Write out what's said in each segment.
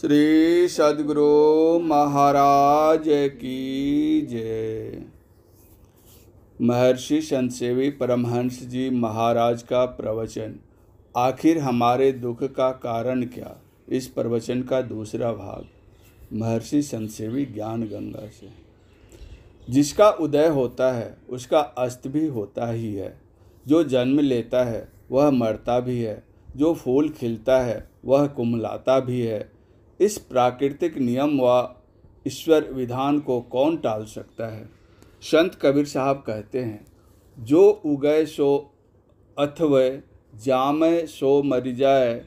श्री सदगुरु महाराज की जय महर्षि संतसेवी परमहंस जी महाराज का प्रवचन आखिर हमारे दुख का कारण क्या इस प्रवचन का दूसरा भाग महर्षि संतसेवी ज्ञान गंगा से जिसका उदय होता है उसका अस्त भी होता ही है जो जन्म लेता है वह मरता भी है जो फूल खिलता है वह कुमलाता भी है इस प्राकृतिक नियम व ईश्वर विधान को कौन टाल सकता है संत कबीर साहब कहते हैं जो उगय सो अथवय जामय सो मर जाए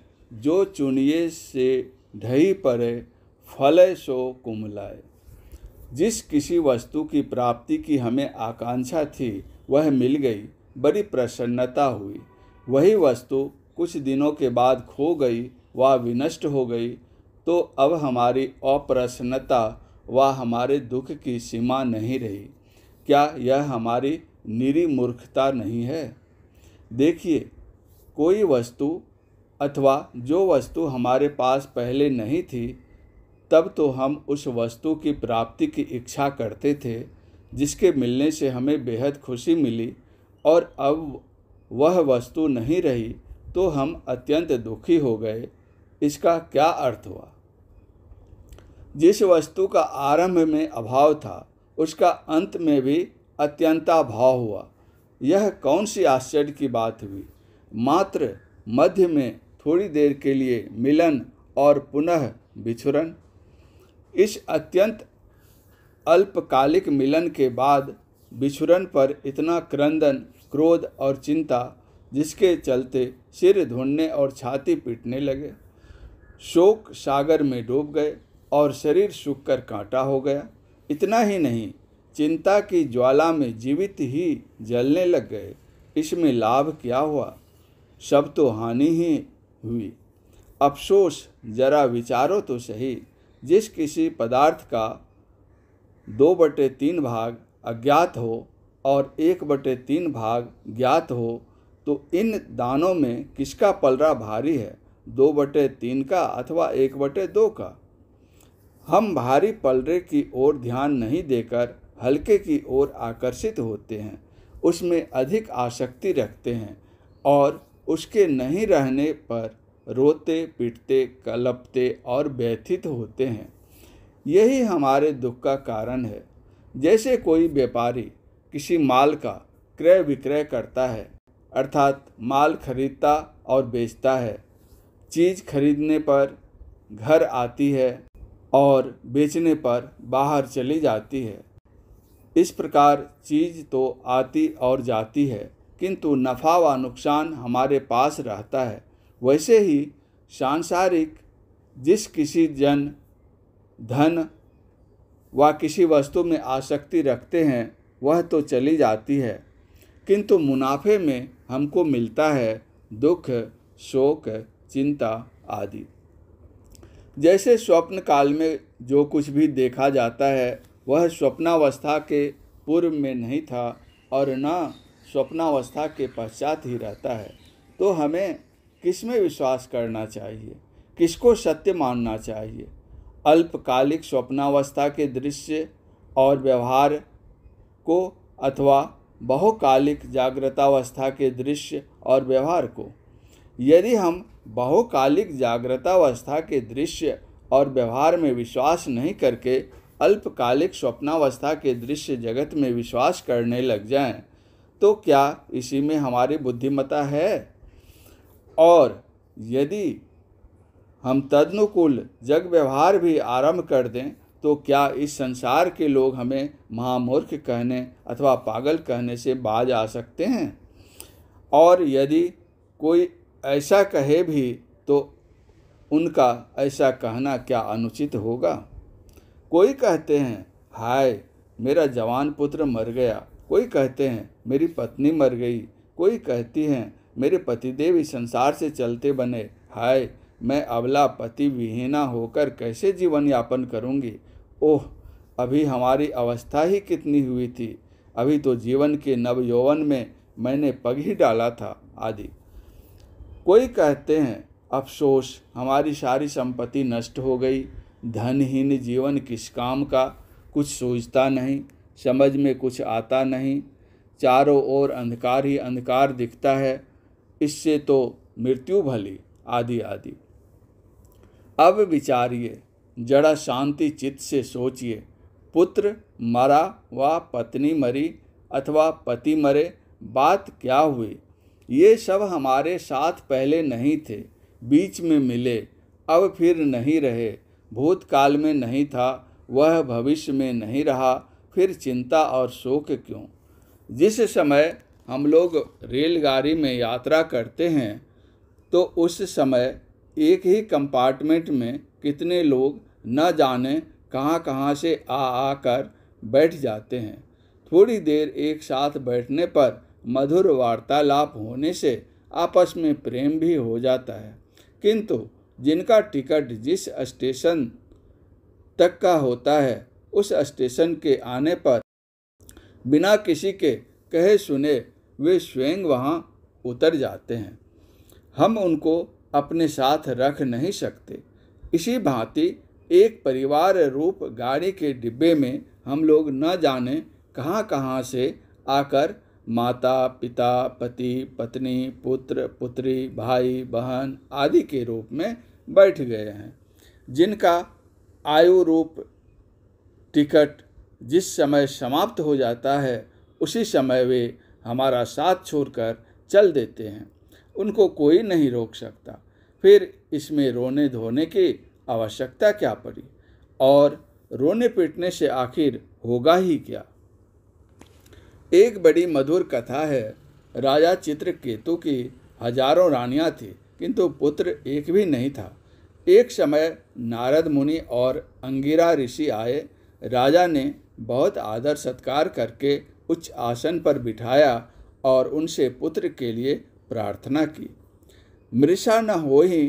जो चुनिए से ढही पड़े फलय सो कुमलाए जिस किसी वस्तु की प्राप्ति की हमें आकांक्षा थी वह मिल गई बड़ी प्रसन्नता हुई वही वस्तु कुछ दिनों के बाद खो गई व विनष्ट हो गई तो अब हमारी अप्रसन्नता व हमारे दुख की सीमा नहीं रही क्या यह हमारी निरी मूर्खता नहीं है देखिए कोई वस्तु अथवा जो वस्तु हमारे पास पहले नहीं थी तब तो हम उस वस्तु की प्राप्ति की इच्छा करते थे जिसके मिलने से हमें बेहद खुशी मिली और अब वह वस्तु नहीं रही तो हम अत्यंत दुखी हो गए इसका क्या अर्थ हुआ जिस वस्तु का आरंभ में अभाव था उसका अंत में भी अत्यंता भाव हुआ यह कौन सी आश्चर्य की बात हुई मात्र मध्य में थोड़ी देर के लिए मिलन और पुनः बिछुरन इस अत्यंत अल्पकालिक मिलन के बाद बिछुरन पर इतना क्रंदन क्रोध और चिंता जिसके चलते सिर ढूंढने और छाती पीटने लगे शोक सागर में डूब गए और शरीर सूख कर कांटा हो गया इतना ही नहीं चिंता की ज्वाला में जीवित ही जलने लग गए इसमें लाभ क्या हुआ सब तो हानि ही हुई अफसोस जरा विचारो तो सही जिस किसी पदार्थ का दो बटे तीन भाग अज्ञात हो और एक बटे तीन भाग ज्ञात हो तो इन दानों में किसका पलरा भारी है दो बटे तीन का अथवा एक बटे दो का हम भारी पलड़े की ओर ध्यान नहीं देकर हल्के की ओर आकर्षित होते हैं उसमें अधिक आसक्ति रखते हैं और उसके नहीं रहने पर रोते पीटते कलपते और व्यथित होते हैं यही हमारे दुख का कारण है जैसे कोई व्यापारी किसी माल का क्रय विक्रय करता है अर्थात माल खरीदता और बेचता है चीज़ खरीदने पर घर आती है और बेचने पर बाहर चली जाती है इस प्रकार चीज़ तो आती और जाती है किंतु नफ़ा व नुकसान हमारे पास रहता है वैसे ही सांसारिक जिस किसी जन धन व किसी वस्तु में आसक्ति रखते हैं वह तो चली जाती है किंतु मुनाफे में हमको मिलता है दुख शोक चिंता आदि जैसे स्वप्न काल में जो कुछ भी देखा जाता है वह स्वप्नावस्था के पूर्व में नहीं था और न स्वप्नावस्था के पश्चात ही रहता है तो हमें किस में विश्वास करना चाहिए किसको सत्य मानना चाहिए अल्पकालिक स्वप्नावस्था के दृश्य और व्यवहार को अथवा बहुकालिक जागृतावस्था के दृश्य और व्यवहार को यदि हम बहुकालिक जागृतावस्था के दृश्य और व्यवहार में विश्वास नहीं करके अल्पकालिक स्वप्नावस्था के दृश्य जगत में विश्वास करने लग जाएं, तो क्या इसी में हमारी बुद्धिमता है और यदि हम तदनुकूल जग व्यवहार भी आरंभ कर दें तो क्या इस संसार के लोग हमें महामूर्ख कहने अथवा पागल कहने से बाज आ सकते हैं और यदि कोई ऐसा कहे भी तो उनका ऐसा कहना क्या अनुचित होगा कोई कहते हैं हाय मेरा जवान पुत्र मर गया कोई कहते हैं मेरी पत्नी मर गई कोई कहती हैं मेरे पतिदेव इस संसार से चलते बने हाय मैं अबला पति विहीना होकर कैसे जीवन यापन करूँगी ओह अभी हमारी अवस्था ही कितनी हुई थी अभी तो जीवन के नव यौवन में मैंने पग ही डाला था आदि कोई कहते हैं अफसोस हमारी सारी संपत्ति नष्ट हो गई धनहीन जीवन किस काम का कुछ सोचता नहीं समझ में कुछ आता नहीं चारों ओर अंधकार ही अंधकार दिखता है इससे तो मृत्यु भली आदि आदि अब विचारिए जड़ा शांति चित्त से सोचिए पुत्र मरा व पत्नी मरी अथवा पति मरे बात क्या हुई ये सब हमारे साथ पहले नहीं थे बीच में मिले अब फिर नहीं रहे भूतकाल में नहीं था वह भविष्य में नहीं रहा फिर चिंता और शोक क्यों जिस समय हम लोग रेलगाड़ी में यात्रा करते हैं तो उस समय एक ही कंपार्टमेंट में कितने लोग न जाने कहाँ कहाँ से आ आकर बैठ जाते हैं थोड़ी देर एक साथ बैठने पर मधुर वार्तालाप होने से आपस में प्रेम भी हो जाता है किंतु जिनका टिकट जिस स्टेशन तक का होता है उस स्टेशन के आने पर बिना किसी के कहे सुने वे स्वयं वहाँ उतर जाते हैं हम उनको अपने साथ रख नहीं सकते इसी भांति एक परिवार रूप गाड़ी के डिब्बे में हम लोग न जाने कहाँ कहाँ से आकर माता पिता पति पत्नी पुत्र पुत्री भाई बहन आदि के रूप में बैठ गए हैं जिनका आयु रूप टिकट जिस समय समाप्त हो जाता है उसी समय वे हमारा साथ छोड़कर चल देते हैं उनको कोई नहीं रोक सकता फिर इसमें रोने धोने की आवश्यकता क्या पड़ी और रोने पीटने से आखिर होगा ही क्या एक बड़ी मधुर कथा है राजा चित्रकेतु की हजारों रानियां थीं किंतु पुत्र एक भी नहीं था एक समय नारद मुनि और अंगिरा ऋषि आए राजा ने बहुत आदर सत्कार करके उच्च आसन पर बिठाया और उनसे पुत्र के लिए प्रार्थना की मृषा न हो ही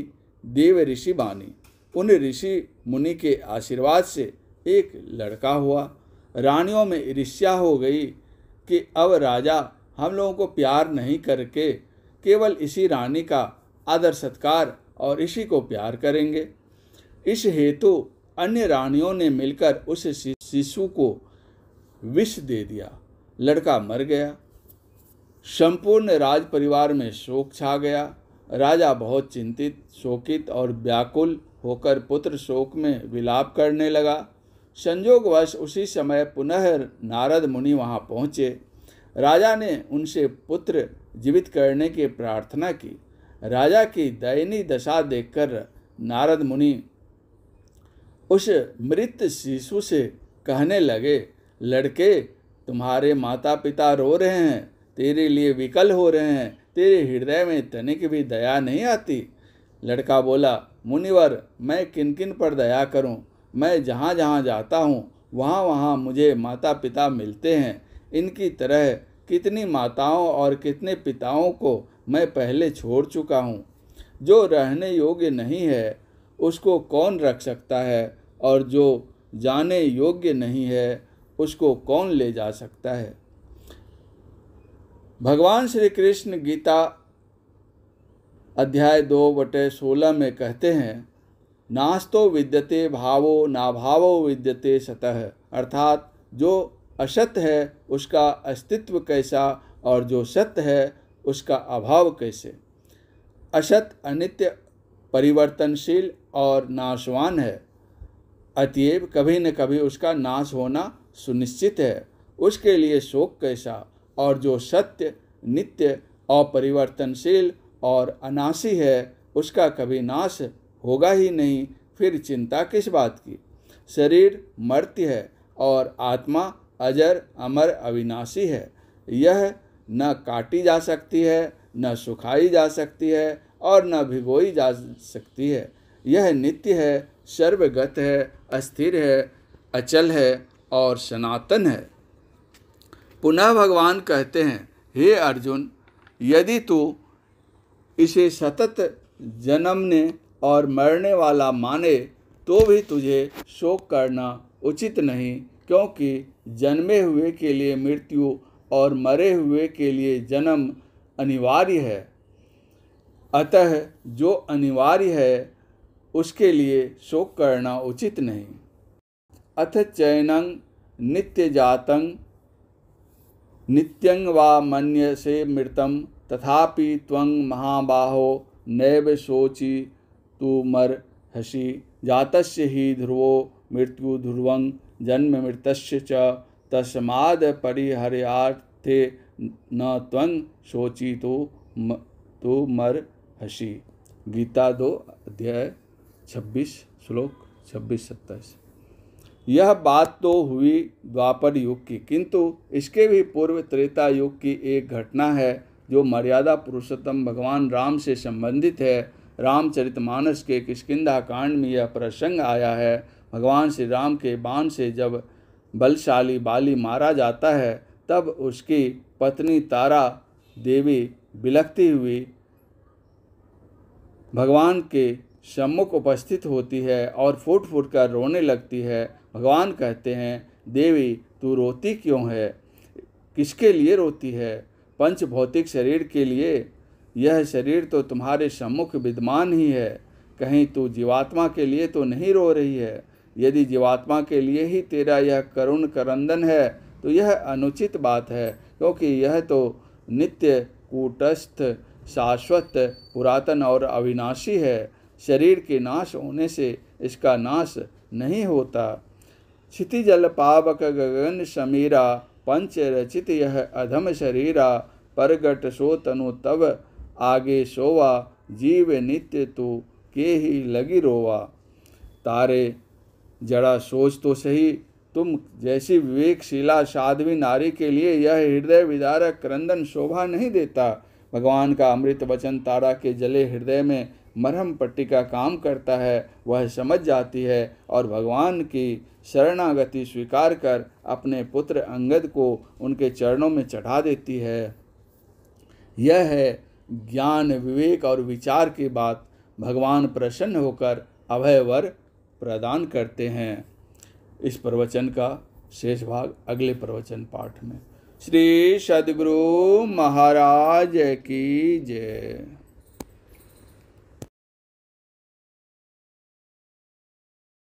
देव ऋषि बानी उन ऋषि मुनि के आशीर्वाद से एक लड़का हुआ रानियों में ईर्ष्या हो गई कि अब राजा हम लोगों को प्यार नहीं करके केवल इसी रानी का आदर सत्कार और इसी को प्यार करेंगे इस हेतु अन्य रानियों ने मिलकर उस शिशु को विष दे दिया लड़का मर गया संपूर्ण राज परिवार में शोक छा गया राजा बहुत चिंतित शोकित और व्याकुल होकर पुत्र शोक में विलाप करने लगा संयोगवश उसी समय पुनः नारद मुनि वहाँ पहुँचे राजा ने उनसे पुत्र जीवित करने की प्रार्थना की राजा की दयनीय दशा देखकर नारद मुनि उस मृत शिशु से कहने लगे लड़के तुम्हारे माता पिता रो रहे हैं तेरे लिए विकल हो रहे हैं तेरे हृदय में तनिक भी दया नहीं आती लड़का बोला मुनिवर मैं किन किन पर दया करूं मैं जहाँ जहाँ जाता हूँ वहाँ वहाँ मुझे माता पिता मिलते हैं इनकी तरह कितनी माताओं और कितने पिताओं को मैं पहले छोड़ चुका हूँ जो रहने योग्य नहीं है उसको कौन रख सकता है और जो जाने योग्य नहीं है उसको कौन ले जा सकता है भगवान श्री कृष्ण गीता अध्याय दो बटे सोलह में कहते हैं नास्तो विद्यते भावो नाभावो विद्यते सतह अर्थात जो असत है उसका अस्तित्व कैसा और जो सत्य है उसका अभाव कैसे असत अनित्य परिवर्तनशील और नाशवान है अतएव कभी न कभी उसका नाश होना सुनिश्चित है उसके लिए शोक कैसा और जो सत्य नित्य अपरिवर्तनशील और, और अनासी है उसका कभी नाश होगा ही नहीं फिर चिंता किस बात की शरीर मर्त्य है और आत्मा अजर अमर अविनाशी है यह न काटी जा सकती है न सुखाई जा सकती है और न भिगोई जा सकती है यह नित्य है सर्वगत है अस्थिर है अचल है और सनातन है पुनः भगवान कहते हैं हे अर्जुन यदि तू इसे सतत जन्म ने और मरने वाला माने तो भी तुझे शोक करना उचित नहीं क्योंकि जन्मे हुए के लिए मृत्यु और मरे हुए के लिए जन्म अनिवार्य है अतः जो अनिवार्य है उसके लिए शोक करना उचित नहीं अथ चयनंग नित्य जातंग नित्यंग व मन्य से मृतम तथापि त्वंग महाबाहो नैव शोची तु मर हसी जातस्य ही ध्रुवो मृत्यु ध्रुवंग जन्म मृतस्य च तस्माद परिहर्यार्थे न त्वं शोची तो म तो मर हसी गीता दो अध्याय छब्बीस श्लोक छब्बीस सत्ताईस यह बात तो हुई द्वापर युग की किंतु इसके भी पूर्व त्रेता युग की एक घटना है जो मर्यादा पुरुषोत्तम भगवान राम से संबंधित है रामचरितमानस के किसकिंदा कांड में यह प्रसंग आया है भगवान श्री राम के बाण से जब बलशाली बाली मारा जाता है तब उसकी पत्नी तारा देवी बिलखती हुई भगवान के सम्मुख उपस्थित होती है और फूट फूट कर रोने लगती है भगवान कहते हैं देवी तू रोती क्यों है किसके लिए रोती है पंच भौतिक शरीर के लिए यह शरीर तो तुम्हारे सम्मुख विद्यमान ही है कहीं तू जीवात्मा के लिए तो नहीं रो रही है यदि जीवात्मा के लिए ही तेरा यह करुण करंदन है तो यह अनुचित बात है क्योंकि यह तो नित्य कूटस्थ शाश्वत पुरातन और अविनाशी है शरीर के नाश होने से इसका नाश नहीं होता क्षितिजल पावक गगन समीरा पंच रचित यह अधम शरीरा परगट सो तनु तव आगे सोवा जीव नित्य तो के ही लगी रोवा तारे जरा सोच तो सही तुम जैसी विवेकशिला साध्वी नारी के लिए यह हृदय विदारक क्रंदन शोभा नहीं देता भगवान का अमृत वचन तारा के जले हृदय में मरहम पट्टी का काम करता है वह समझ जाती है और भगवान की शरणागति स्वीकार कर अपने पुत्र अंगद को उनके चरणों में चढ़ा देती है यह है ज्ञान विवेक और विचार के बाद भगवान प्रसन्न होकर अभय वर प्रदान करते हैं इस प्रवचन का शेष भाग अगले प्रवचन पाठ में श्री सदगुरु महाराज की जय